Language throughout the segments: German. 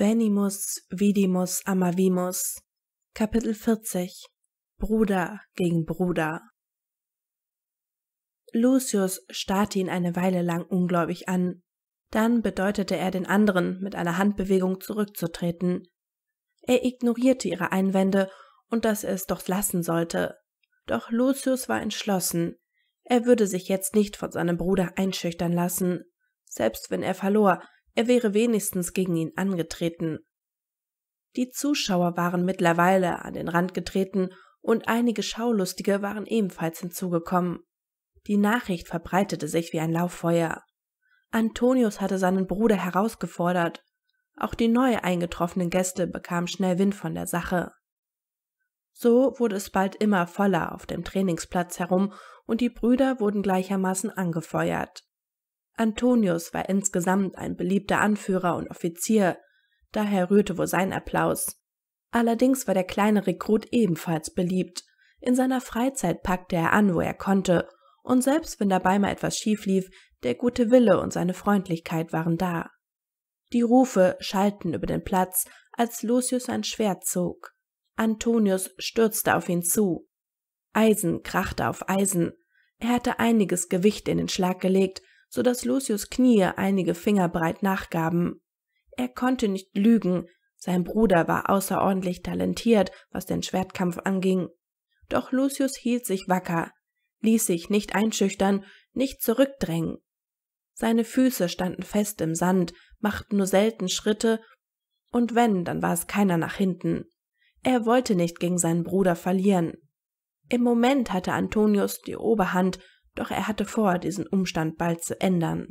Venimus Vidimus Amavimus Kapitel 40 Bruder gegen Bruder Lucius starrte ihn eine Weile lang ungläubig an, dann bedeutete er den anderen, mit einer Handbewegung zurückzutreten. Er ignorierte ihre Einwände und dass er es doch lassen sollte. Doch Lucius war entschlossen. Er würde sich jetzt nicht von seinem Bruder einschüchtern lassen. Selbst wenn er verlor, er wäre wenigstens gegen ihn angetreten. Die Zuschauer waren mittlerweile an den Rand getreten und einige Schaulustige waren ebenfalls hinzugekommen. Die Nachricht verbreitete sich wie ein Lauffeuer. Antonius hatte seinen Bruder herausgefordert. Auch die neu eingetroffenen Gäste bekamen schnell Wind von der Sache. So wurde es bald immer voller auf dem Trainingsplatz herum und die Brüder wurden gleichermaßen angefeuert. Antonius war insgesamt ein beliebter Anführer und Offizier, daher rührte wohl sein Applaus. Allerdings war der kleine Rekrut ebenfalls beliebt. In seiner Freizeit packte er an, wo er konnte, und selbst wenn dabei mal etwas schief lief, der gute Wille und seine Freundlichkeit waren da. Die Rufe schallten über den Platz, als Lucius sein Schwert zog. Antonius stürzte auf ihn zu. Eisen krachte auf Eisen. Er hatte einiges Gewicht in den Schlag gelegt, so dass Lucius Knie einige Finger breit nachgaben. Er konnte nicht lügen, sein Bruder war außerordentlich talentiert, was den Schwertkampf anging. Doch Lucius hielt sich wacker, ließ sich nicht einschüchtern, nicht zurückdrängen. Seine Füße standen fest im Sand, machten nur selten Schritte, und wenn, dann war es keiner nach hinten. Er wollte nicht gegen seinen Bruder verlieren. Im Moment hatte Antonius die Oberhand doch er hatte vor, diesen Umstand bald zu ändern.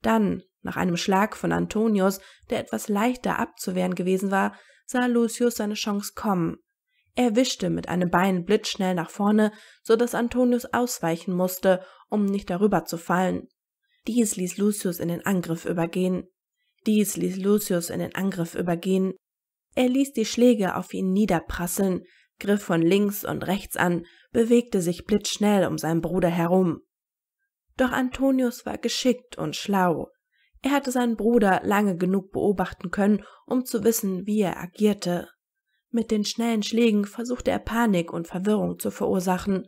Dann, nach einem Schlag von Antonius, der etwas leichter abzuwehren gewesen war, sah Lucius seine Chance kommen. Er wischte mit einem Bein blitzschnell nach vorne, so dass Antonius ausweichen musste, um nicht darüber zu fallen. Dies ließ Lucius in den Angriff übergehen. Dies ließ Lucius in den Angriff übergehen. Er ließ die Schläge auf ihn niederprasseln, griff von links und rechts an, bewegte sich blitzschnell um seinen Bruder herum. Doch Antonius war geschickt und schlau. Er hatte seinen Bruder lange genug beobachten können, um zu wissen, wie er agierte. Mit den schnellen Schlägen versuchte er Panik und Verwirrung zu verursachen.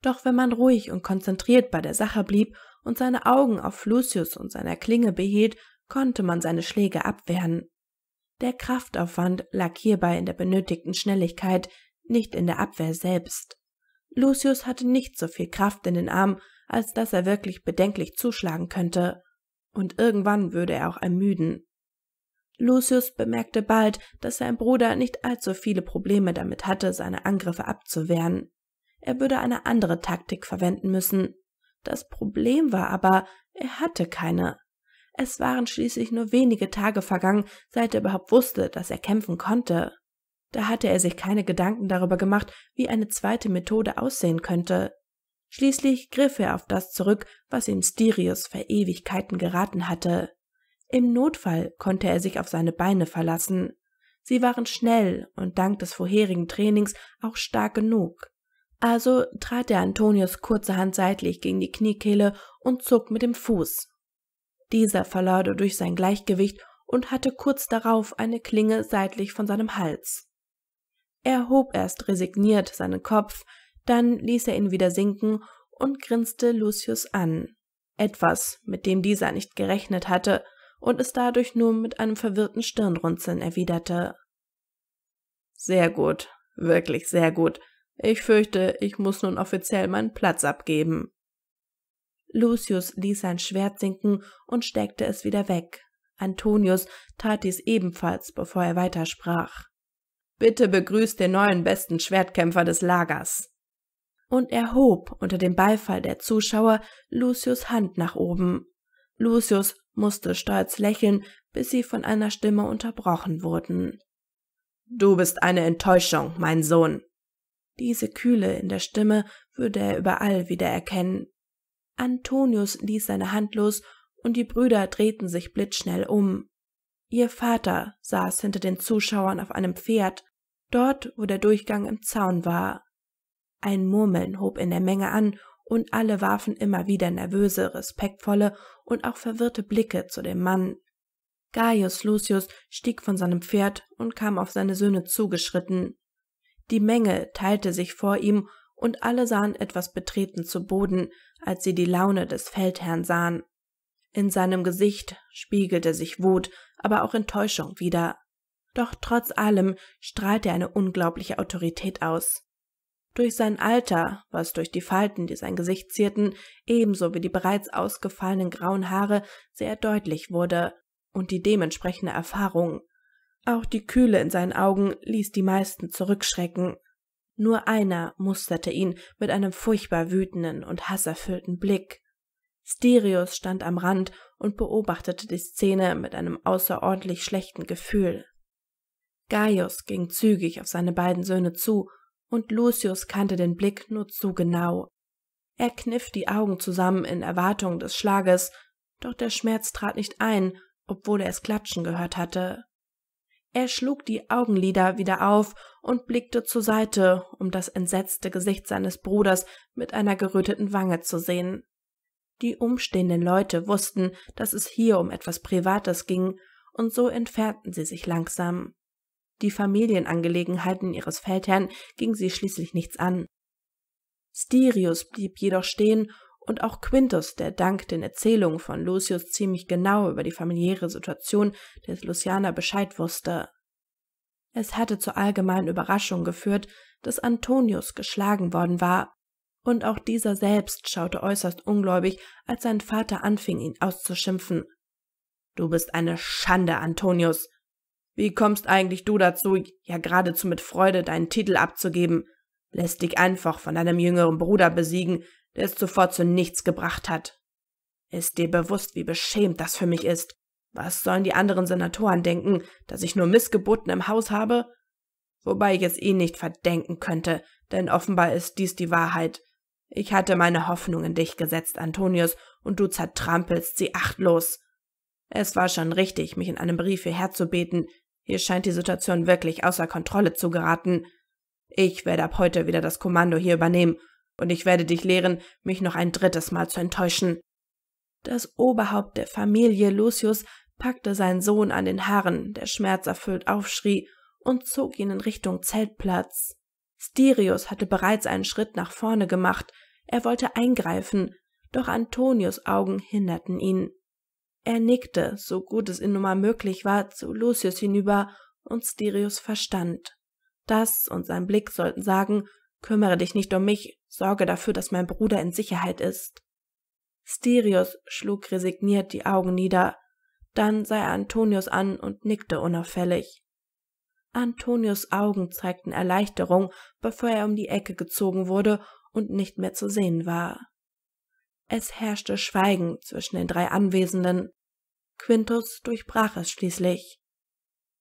Doch wenn man ruhig und konzentriert bei der Sache blieb und seine Augen auf Lucius und seiner Klinge behielt, konnte man seine Schläge abwehren. Der Kraftaufwand lag hierbei in der benötigten Schnelligkeit, nicht in der Abwehr selbst. Lucius hatte nicht so viel Kraft in den Arm, als dass er wirklich bedenklich zuschlagen könnte, und irgendwann würde er auch ermüden. Lucius bemerkte bald, dass sein Bruder nicht allzu viele Probleme damit hatte, seine Angriffe abzuwehren. Er würde eine andere Taktik verwenden müssen. Das Problem war aber, er hatte keine. Es waren schließlich nur wenige Tage vergangen, seit er überhaupt wusste, dass er kämpfen konnte. Da hatte er sich keine Gedanken darüber gemacht, wie eine zweite Methode aussehen könnte. Schließlich griff er auf das zurück, was ihm Styrius für Ewigkeiten geraten hatte. Im Notfall konnte er sich auf seine Beine verlassen. Sie waren schnell und dank des vorherigen Trainings auch stark genug. Also trat er Antonius kurzerhand seitlich gegen die Kniekehle und zog mit dem Fuß. Dieser verlor durch sein Gleichgewicht und hatte kurz darauf eine Klinge seitlich von seinem Hals. Er hob erst resigniert seinen Kopf, dann ließ er ihn wieder sinken und grinste Lucius an. Etwas, mit dem dieser nicht gerechnet hatte und es dadurch nur mit einem verwirrten Stirnrunzeln erwiderte. Sehr gut, wirklich sehr gut. Ich fürchte, ich muss nun offiziell meinen Platz abgeben. Lucius ließ sein Schwert sinken und steckte es wieder weg. Antonius tat dies ebenfalls, bevor er weitersprach. Bitte begrüßt den neuen besten Schwertkämpfer des Lagers. Und er hob unter dem Beifall der Zuschauer Lucius Hand nach oben. Lucius musste stolz lächeln, bis sie von einer Stimme unterbrochen wurden. Du bist eine Enttäuschung, mein Sohn. Diese Kühle in der Stimme würde er überall wiedererkennen. Antonius ließ seine Hand los und die Brüder drehten sich blitzschnell um. Ihr Vater saß hinter den Zuschauern auf einem Pferd dort, wo der Durchgang im Zaun war. Ein Murmeln hob in der Menge an, und alle warfen immer wieder nervöse, respektvolle und auch verwirrte Blicke zu dem Mann. Gaius Lucius stieg von seinem Pferd und kam auf seine Söhne zugeschritten. Die Menge teilte sich vor ihm, und alle sahen etwas betreten zu Boden, als sie die Laune des Feldherrn sahen. In seinem Gesicht spiegelte sich Wut, aber auch Enttäuschung wider. Doch trotz allem strahlt er eine unglaubliche Autorität aus. Durch sein Alter, was durch die Falten, die sein Gesicht zierten, ebenso wie die bereits ausgefallenen grauen Haare sehr deutlich wurde, und die dementsprechende Erfahrung. Auch die Kühle in seinen Augen ließ die meisten zurückschrecken. Nur einer musterte ihn mit einem furchtbar wütenden und hasserfüllten Blick. Sterius stand am Rand und beobachtete die Szene mit einem außerordentlich schlechten Gefühl. Gaius ging zügig auf seine beiden Söhne zu, und Lucius kannte den Blick nur zu genau. Er kniff die Augen zusammen in Erwartung des Schlages, doch der Schmerz trat nicht ein, obwohl er es klatschen gehört hatte. Er schlug die Augenlider wieder auf und blickte zur Seite, um das entsetzte Gesicht seines Bruders mit einer geröteten Wange zu sehen. Die umstehenden Leute wussten, dass es hier um etwas Privates ging, und so entfernten sie sich langsam. Die Familienangelegenheiten ihres Feldherrn ging sie schließlich nichts an. Styrius blieb jedoch stehen und auch Quintus, der dank den Erzählungen von Lucius ziemlich genau über die familiäre Situation des Lucianer Bescheid wusste. Es hatte zur allgemeinen Überraschung geführt, dass Antonius geschlagen worden war, und auch dieser selbst schaute äußerst ungläubig, als sein Vater anfing, ihn auszuschimpfen. Du bist eine Schande, Antonius, wie kommst eigentlich du dazu, ja geradezu mit Freude deinen Titel abzugeben? Lässt dich einfach von deinem jüngeren Bruder besiegen, der es zuvor zu nichts gebracht hat. Ist dir bewusst, wie beschämt das für mich ist? Was sollen die anderen Senatoren denken, dass ich nur Missgeburten im Haus habe? Wobei ich es ihnen eh nicht verdenken könnte, denn offenbar ist dies die Wahrheit. Ich hatte meine Hoffnung in dich gesetzt, Antonius, und du zertrampelst sie achtlos. Es war schon richtig, mich in einem Brief hierher zu beten, hier scheint die Situation wirklich außer Kontrolle zu geraten. Ich werde ab heute wieder das Kommando hier übernehmen und ich werde dich lehren, mich noch ein drittes Mal zu enttäuschen. Das Oberhaupt der Familie Lucius packte seinen Sohn an den Haaren, der schmerzerfüllt aufschrie, und zog ihn in Richtung Zeltplatz. Styrius hatte bereits einen Schritt nach vorne gemacht, er wollte eingreifen, doch Antonius Augen hinderten ihn. Er nickte, so gut es ihm nun mal möglich war, zu Lucius hinüber und Styrius verstand. Das und sein Blick sollten sagen, kümmere dich nicht um mich, sorge dafür, dass mein Bruder in Sicherheit ist. Styrius schlug resigniert die Augen nieder, dann sah er Antonius an und nickte unauffällig. Antonius Augen zeigten Erleichterung, bevor er um die Ecke gezogen wurde und nicht mehr zu sehen war. Es herrschte Schweigen zwischen den drei Anwesenden. Quintus durchbrach es schließlich.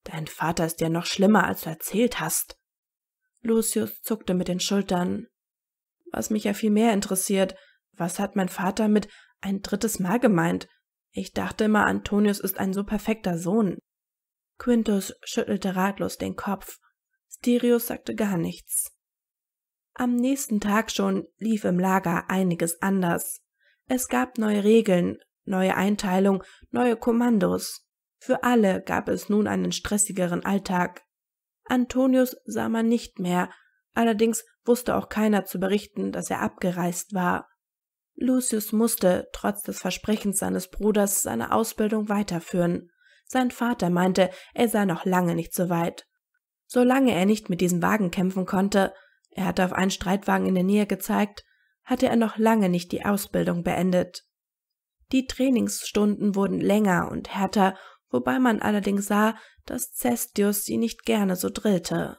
Dein Vater ist ja noch schlimmer, als du erzählt hast. Lucius zuckte mit den Schultern. Was mich ja viel mehr interessiert, was hat mein Vater mit ein drittes Mal gemeint? Ich dachte immer, Antonius ist ein so perfekter Sohn. Quintus schüttelte ratlos den Kopf. Styrius sagte gar nichts. Am nächsten Tag schon lief im Lager einiges anders. Es gab neue Regeln, neue Einteilung, neue Kommandos. Für alle gab es nun einen stressigeren Alltag. Antonius sah man nicht mehr, allerdings wusste auch keiner zu berichten, dass er abgereist war. Lucius musste, trotz des Versprechens seines Bruders, seine Ausbildung weiterführen. Sein Vater meinte, er sei noch lange nicht so weit. Solange er nicht mit diesem Wagen kämpfen konnte, er hatte auf einen Streitwagen in der Nähe gezeigt, hatte er noch lange nicht die Ausbildung beendet. Die Trainingsstunden wurden länger und härter, wobei man allerdings sah, dass Cestius sie nicht gerne so drillte.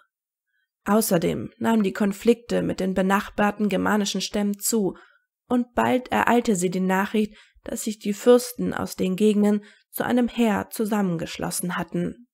Außerdem nahmen die Konflikte mit den benachbarten germanischen Stämmen zu, und bald ereilte sie die Nachricht, dass sich die Fürsten aus den Gegenden zu einem Heer zusammengeschlossen hatten